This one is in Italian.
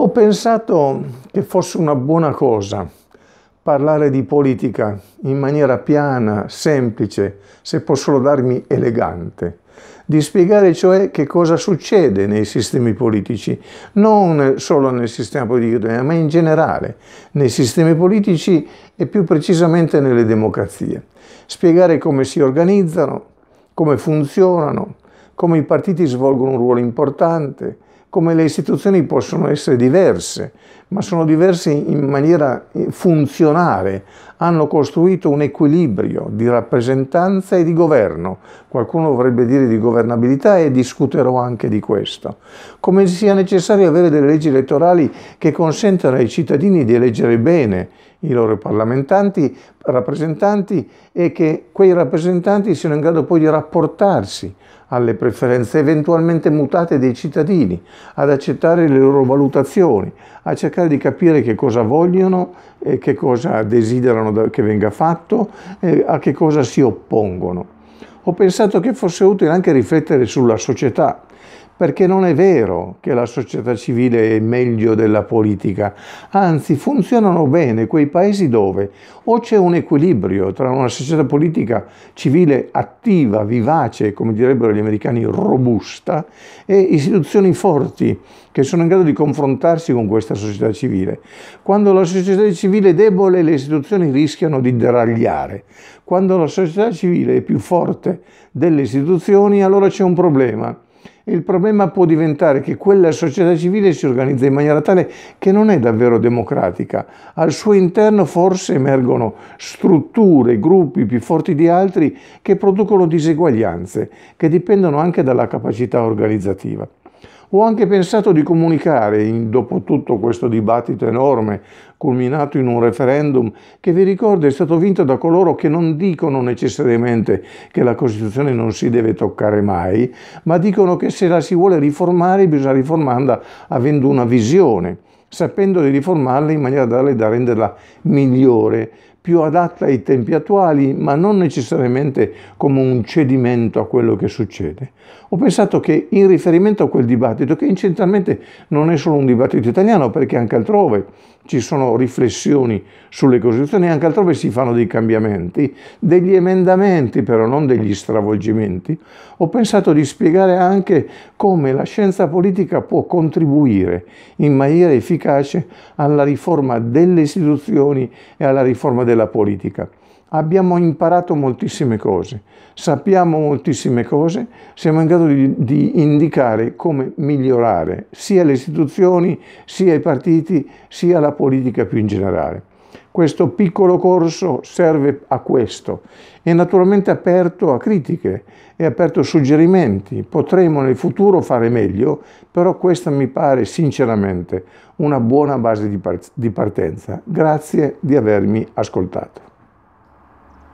Ho pensato che fosse una buona cosa parlare di politica in maniera piana, semplice, se posso solo darmi elegante, di spiegare cioè che cosa succede nei sistemi politici, non solo nel sistema politico italiano, ma in generale, nei sistemi politici e più precisamente nelle democrazie. Spiegare come si organizzano, come funzionano, come i partiti svolgono un ruolo importante, come le istituzioni possono essere diverse, ma sono diversi in maniera eh, funzionale, hanno costruito un equilibrio di rappresentanza e di governo, qualcuno vorrebbe dire di governabilità e discuterò anche di questo, come sia necessario avere delle leggi elettorali che consentano ai cittadini di eleggere bene i loro parlamentanti, rappresentanti e che quei rappresentanti siano in grado poi di rapportarsi alle preferenze eventualmente mutate dei cittadini, ad accettare le loro valutazioni, a cercare cercare di capire che cosa vogliono, eh, che cosa desiderano che venga fatto, eh, a che cosa si oppongono. Ho pensato che fosse utile anche riflettere sulla società perché non è vero che la società civile è meglio della politica, anzi funzionano bene quei paesi dove o c'è un equilibrio tra una società politica civile attiva, vivace, come direbbero gli americani, robusta, e istituzioni forti che sono in grado di confrontarsi con questa società civile. Quando la società civile è debole le istituzioni rischiano di deragliare, quando la società civile è più forte delle istituzioni allora c'è un problema il problema può diventare che quella società civile si organizza in maniera tale che non è davvero democratica. Al suo interno forse emergono strutture, gruppi più forti di altri che producono diseguaglianze, che dipendono anche dalla capacità organizzativa. Ho anche pensato di comunicare, in, dopo tutto questo dibattito enorme, culminato in un referendum, che vi ricordo è stato vinto da coloro che non dicono necessariamente che la Costituzione non si deve toccare mai, ma dicono che se la si vuole riformare bisogna riformarla avendo una visione sapendo di riformarla in maniera tale da renderla migliore, più adatta ai tempi attuali, ma non necessariamente come un cedimento a quello che succede. Ho pensato che in riferimento a quel dibattito, che incidentalmente non è solo un dibattito italiano, perché anche altrove ci sono riflessioni sulle Costituzioni, anche altrove si fanno dei cambiamenti, degli emendamenti però, non degli stravolgimenti, ho pensato di spiegare anche come la scienza politica può contribuire in maniera efficace alla riforma delle istituzioni e alla riforma della della politica. Abbiamo imparato moltissime cose, sappiamo moltissime cose, siamo in grado di, di indicare come migliorare sia le istituzioni, sia i partiti, sia la politica più in generale. Questo piccolo corso serve a questo. È naturalmente aperto a critiche, è aperto a suggerimenti. Potremo nel futuro fare meglio, però questa mi pare sinceramente una buona base di partenza. Grazie di avermi ascoltato.